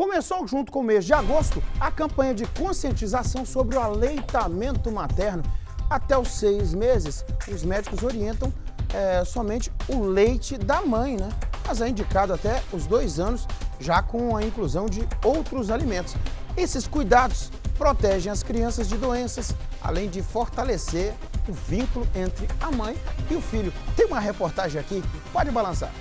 começou junto com o mês de agosto a campanha de conscientização sobre o aleitamento materno. Até os seis meses, os médicos orientam é, somente o leite da mãe, né? Mas é indicado até os dois anos, já com a inclusão de outros alimentos. Esses cuidados protegem as crianças de doenças, além de fortalecer o vínculo entre a mãe e o filho. Tem uma reportagem aqui, pode balançar.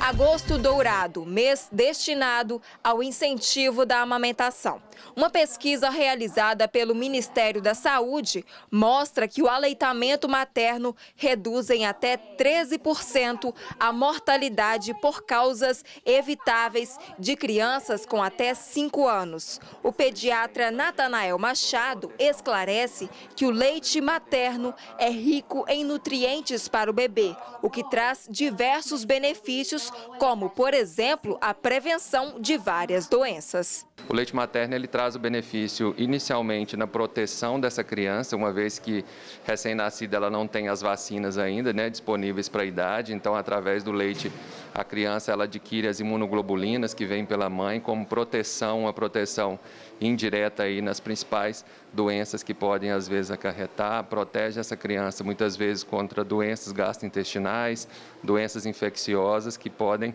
Agosto Dourado, mês destinado ao incentivo da amamentação. Uma pesquisa realizada pelo Ministério da Saúde mostra que o aleitamento materno reduz em até 13% a mortalidade por causas evitáveis de crianças com até 5 anos. O pediatra Natanael Machado esclarece que o leite materno é rico em nutrientes para o bebê, o que traz diversos benefícios como, por exemplo, a prevenção de várias doenças. O leite materno ele traz o benefício inicialmente na proteção dessa criança, uma vez que recém-nascida ela não tem as vacinas ainda né, disponíveis para a idade, então através do leite a criança ela adquire as imunoglobulinas que vêm pela mãe como proteção, uma proteção indireta aí nas principais doenças que podem às vezes acarretar, protege essa criança muitas vezes contra doenças gastrointestinais, doenças infecciosas que podem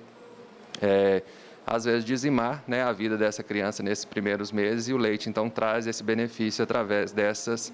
é, às vezes dizimar né, a vida dessa criança nesses primeiros meses e o leite então traz esse benefício através dessas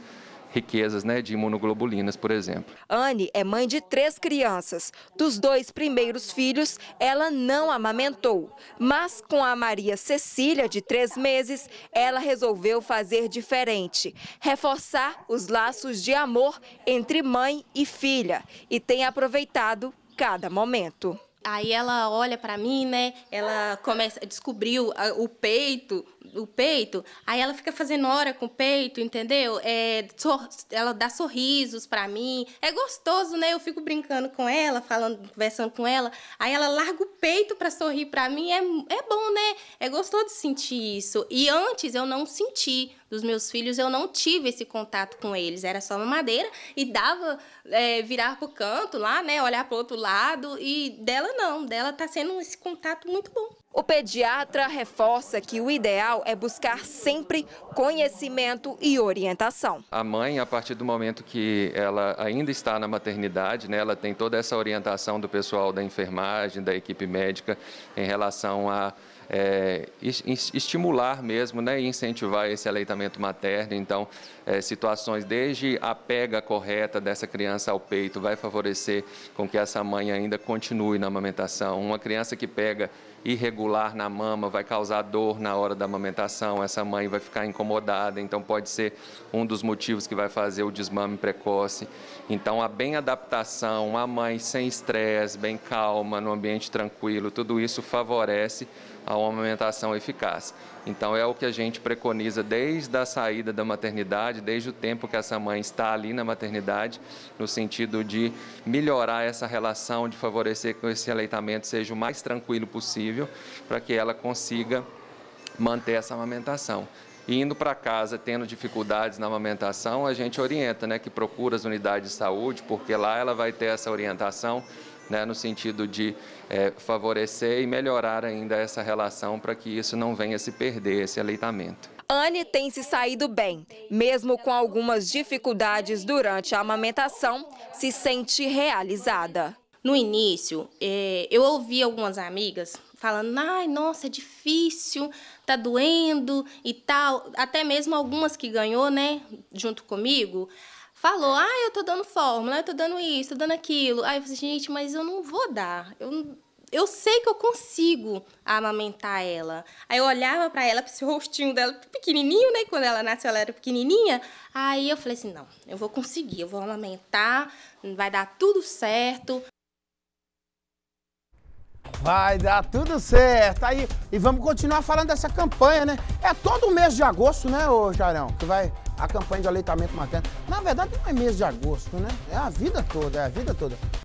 riquezas né, de imunoglobulinas, por exemplo. Anne é mãe de três crianças. Dos dois primeiros filhos, ela não amamentou. Mas com a Maria Cecília, de três meses, ela resolveu fazer diferente. Reforçar os laços de amor entre mãe e filha. E tem aproveitado cada momento. Aí ela olha para mim, né? Ela começa descobriu o peito, o peito. Aí ela fica fazendo hora com o peito, entendeu? É, sor, ela dá sorrisos para mim. É gostoso, né? Eu fico brincando com ela, falando, conversando com ela. Aí ela larga o peito para sorrir para mim. É, é bom, né? É gostoso sentir isso. E antes eu não senti dos meus filhos, eu não tive esse contato com eles. Era só mamadeira e dava é, virar pro canto lá, né? Olhar pro outro lado. E dela não, dela está sendo esse contato muito bom. O pediatra reforça que o ideal é buscar sempre conhecimento e orientação. A mãe, a partir do momento que ela ainda está na maternidade, né, ela tem toda essa orientação do pessoal da enfermagem, da equipe médica em relação a é, estimular mesmo né, incentivar esse aleitamento materno. Então, é, situações desde a pega correta dessa criança ao peito vai favorecer com que essa mãe ainda continue na amamentação. Uma criança que pega irregular na mama vai causar dor na hora da amamentação, essa mãe vai ficar incomodada, então pode ser um dos motivos que vai fazer o desmame precoce. Então, a bem adaptação, a mãe sem estresse, bem calma, no ambiente tranquilo, tudo isso favorece a uma amamentação eficaz. Então é o que a gente preconiza desde a saída da maternidade, desde o tempo que essa mãe está ali na maternidade, no sentido de melhorar essa relação, de favorecer que esse aleitamento seja o mais tranquilo possível, para que ela consiga manter essa amamentação e indo para casa tendo dificuldades na amamentação, a gente orienta, né, que procura as unidades de saúde, porque lá ela vai ter essa orientação, né, no sentido de é, favorecer e melhorar ainda essa relação para que isso não venha se perder, esse aleitamento. Anne tem se saído bem, mesmo com algumas dificuldades durante a amamentação, se sente realizada. No início, é, eu ouvi algumas amigas falando, ai, nossa, é difícil, tá doendo e tal. Até mesmo algumas que ganhou, né, junto comigo, falou, ah, eu tô dando fórmula, eu tô dando isso, tô dando aquilo. Aí eu falei, gente, mas eu não vou dar. Eu, eu sei que eu consigo amamentar ela. Aí eu olhava para ela, pra esse rostinho dela pequenininho, né? Quando ela nasceu, ela era pequenininha. Aí eu falei assim, não, eu vou conseguir, eu vou amamentar, vai dar tudo certo. Vai dar tudo certo. Aí, e vamos continuar falando dessa campanha, né? É todo mês de agosto, né, ô Jarão? Que vai a campanha de aleitamento materno. Na verdade, não é mês de agosto, né? É a vida toda, é a vida toda.